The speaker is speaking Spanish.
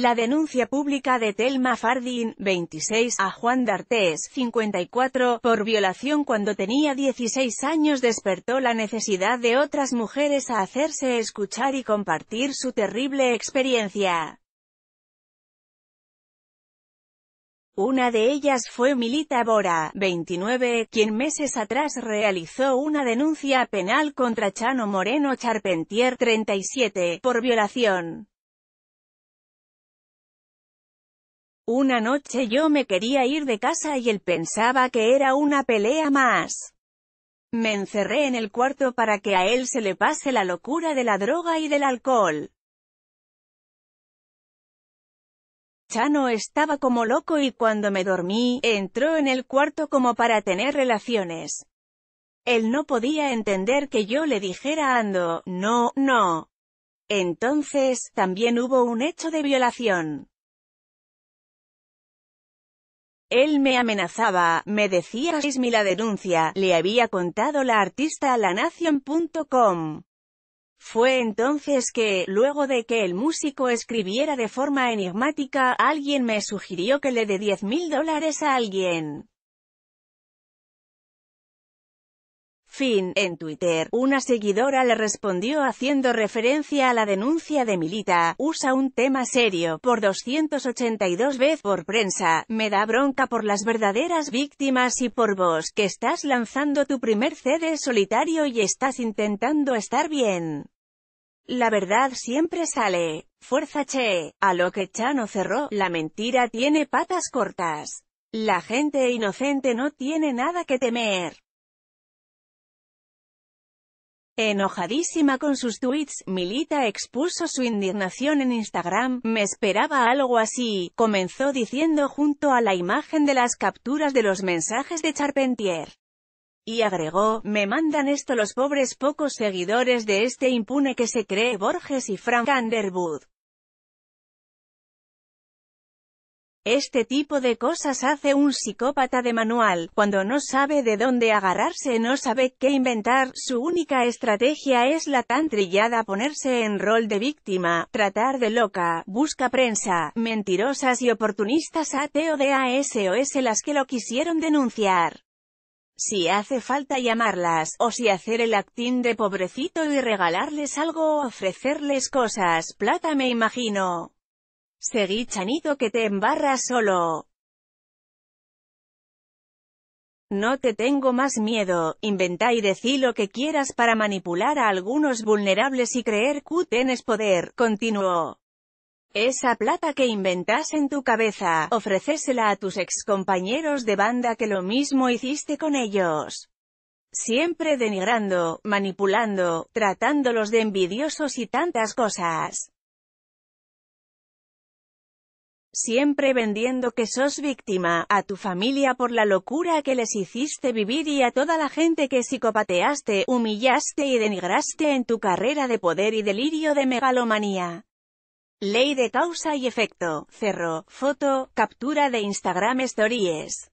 La denuncia pública de Telma Fardin, 26, a Juan D'Artés, 54, por violación cuando tenía 16 años despertó la necesidad de otras mujeres a hacerse escuchar y compartir su terrible experiencia. Una de ellas fue Milita Bora, 29, quien meses atrás realizó una denuncia penal contra Chano Moreno Charpentier, 37, por violación. Una noche yo me quería ir de casa y él pensaba que era una pelea más. Me encerré en el cuarto para que a él se le pase la locura de la droga y del alcohol. Chano estaba como loco y cuando me dormí, entró en el cuarto como para tener relaciones. Él no podía entender que yo le dijera Ando, no, no. Entonces, también hubo un hecho de violación. Él me amenazaba, me decía mi la denuncia, le había contado la artista a la nación.com. Fue entonces que, luego de que el músico escribiera de forma enigmática, alguien me sugirió que le dé diez mil dólares a alguien. Fin, en Twitter, una seguidora le respondió haciendo referencia a la denuncia de Milita, usa un tema serio, por 282 veces por prensa, me da bronca por las verdaderas víctimas y por vos, que estás lanzando tu primer CD solitario y estás intentando estar bien. La verdad siempre sale. Fuerza che. A lo que Chano cerró, la mentira tiene patas cortas. La gente inocente no tiene nada que temer. Enojadísima con sus tweets, Milita expuso su indignación en Instagram, me esperaba algo así, comenzó diciendo junto a la imagen de las capturas de los mensajes de Charpentier. Y agregó, me mandan esto los pobres pocos seguidores de este impune que se cree Borges y Frank Underwood. Este tipo de cosas hace un psicópata de manual, cuando no sabe de dónde agarrarse, no sabe qué inventar, su única estrategia es la tan trillada ponerse en rol de víctima, tratar de loca, busca prensa, mentirosas y oportunistas ateo de ASOS las que lo quisieron denunciar. Si hace falta llamarlas, o si hacer el actín de pobrecito y regalarles algo o ofrecerles cosas, plata me imagino. Seguí Chanito que te embarras solo. No te tengo más miedo, inventa y decí lo que quieras para manipular a algunos vulnerables y creer que tienes poder, continuó. Esa plata que inventas en tu cabeza, ofrecésela a tus excompañeros de banda que lo mismo hiciste con ellos. Siempre denigrando, manipulando, tratándolos de envidiosos y tantas cosas siempre vendiendo que sos víctima, a tu familia por la locura que les hiciste vivir y a toda la gente que psicopateaste, humillaste y denigraste en tu carrera de poder y delirio de megalomanía. Ley de causa y efecto, cerro, foto, captura de Instagram Stories.